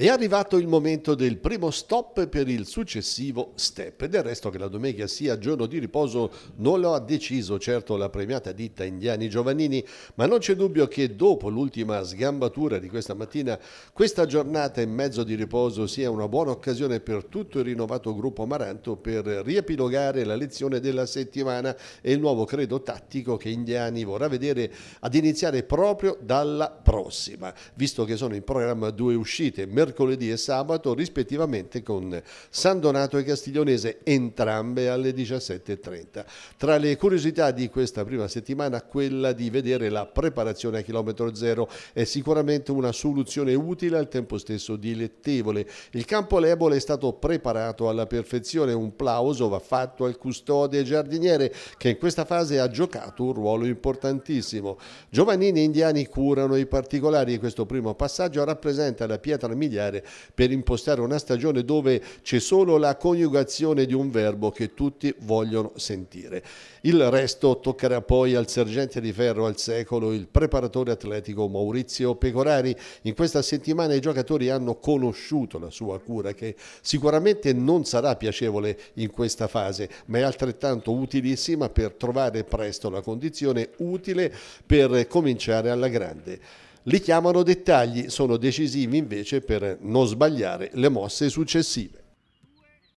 È arrivato il momento del primo stop per il successivo step. Del resto che la domenica sia giorno di riposo non lo ha deciso certo la premiata ditta Indiani Giovannini, ma non c'è dubbio che dopo l'ultima sgambatura di questa mattina, questa giornata e mezzo di riposo sia una buona occasione per tutto il rinnovato gruppo Maranto per riepilogare la lezione della settimana e il nuovo credo tattico che Indiani vorrà vedere ad iniziare proprio dalla prossima, visto che sono in programma due uscite mercoledì e sabato rispettivamente con San Donato e Castiglionese, entrambe alle 17.30. Tra le curiosità di questa prima settimana, quella di vedere la preparazione a chilometro zero è sicuramente una soluzione utile al tempo stesso dilettevole. Il campo Lebole è stato preparato alla perfezione, un plauso va fatto al custode e giardiniere che in questa fase ha giocato un ruolo importantissimo. Giovannini e indiani curano i particolari e questo primo passaggio rappresenta la pietra miliare studiare per impostare una stagione dove c'è solo la coniugazione di un verbo che tutti vogliono sentire. Il resto toccherà poi al sergente di ferro al secolo, il preparatore atletico Maurizio Pecorari. In questa settimana i giocatori hanno conosciuto la sua cura che sicuramente non sarà piacevole in questa fase, ma è altrettanto utilissima per trovare presto la condizione utile per cominciare alla grande. Li chiamano dettagli, sono decisivi invece per non sbagliare le mosse successive.